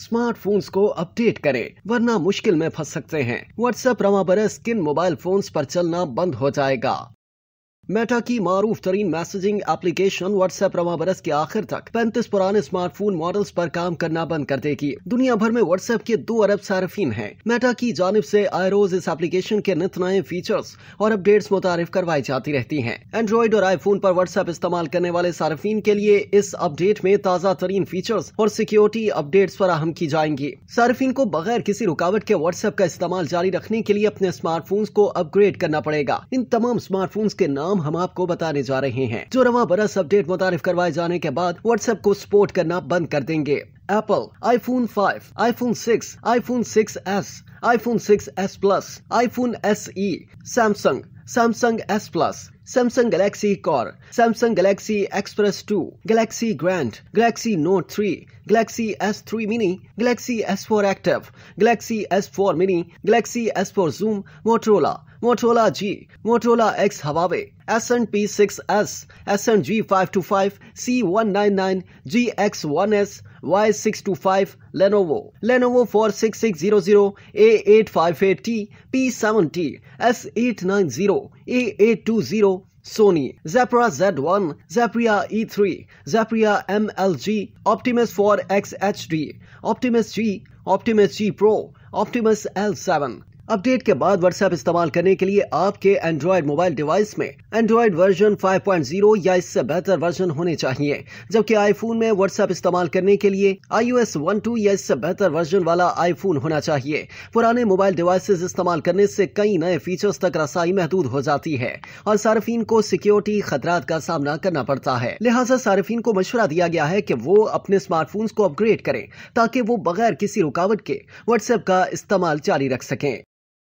smartphones को update करें वरना मुश्किल में फंस सकते हैं व्हाट्सएप रवा बरस किन मोबाइल फोन्स पर चलना बंद हो जाएगा मेटा की मारूफ तरीन मैसेजिंग एप्लीकेशन व्हाट्सएप रवा बरस के आखिर तक पैंतीस पुराने स्मार्टफोन मॉडल्स पर काम करना बंद कर देगी दुनिया भर में व्हाट्सएप के दो अरब सार्फिन हैं मेटा की जानब से आए रोज इस एप्लीकेशन के नित नए फीचर्स और अपडेट्स मुतारफ करवाई जाती रहती है एंड्रॉइड और आईफोन पर व्हाट्सएप इस्तेमाल करने वाले सार्फिन के लिए इस अपडेट में ताज़ा तरीन फीचर्स और सिक्योरिटी अपडेट्स फराहम की जाएंगी सार्फिन को बगैर किसी रुकावट के व्हाट्सएप का इस्तेमाल जारी रखने के लिए अपने स्मार्टफोन को अपग्रेड करना पड़ेगा इन तमाम स्मार्टफोन के नाम तमाम हम आपको बताने जा रहे हैं जो रवा बरस अपडेट मुतारिफ करवाए जाने के बाद व्हाट्सएप को सपोर्ट करना बंद कर देंगे Apple iPhone 5, iPhone 6, iPhone 6s, iPhone 6s plus iPhone S E Samsung Samsung S plus Samsung Galaxy Core, Samsung Galaxy Express 2, Galaxy Grand, Galaxy Note 3, Galaxy S3 Mini, Galaxy S4 Active, Galaxy S4 Mini, Galaxy S4 Zoom, Motorola, Motorola G, Motorola X Huawei, s p 6S, s g 525, C199, GX1S, Y625, Lenovo, Lenovo 46600, A858T, P7T, S890, A820, Sony, Zapra Z1, Zapria E3, Zapria MLG, Optimus 4X HD, Optimus G, Optimus G Pro, Optimus L7, update के बाद WhatsApp इस्तेमाल करने के लिए आपके Android mobile device में Android version 5.0 या इससे बेहतर वर्जन होने चाहिए जबकि आईफोन में व्हाट्सएप इस्तेमाल करने के लिए आई ओ एस या इससे बेहतर वर्जन वाला आईफोन होना चाहिए पुराने मोबाइल डिवाइसेज इस्तेमाल करने से कई नए फीचर्स तक रसाई महदूद हो जाती है और सार्फिन को सिक्योरिटी खतरा का सामना करना पड़ता है लिहाजा सार्फिन को मशवरा दिया गया है की वो अपने स्मार्टफोन को अपग्रेड करें ताकि वो बगैर किसी रुकावट के व्हाट्सएप का इस्तेमाल जारी रख सकें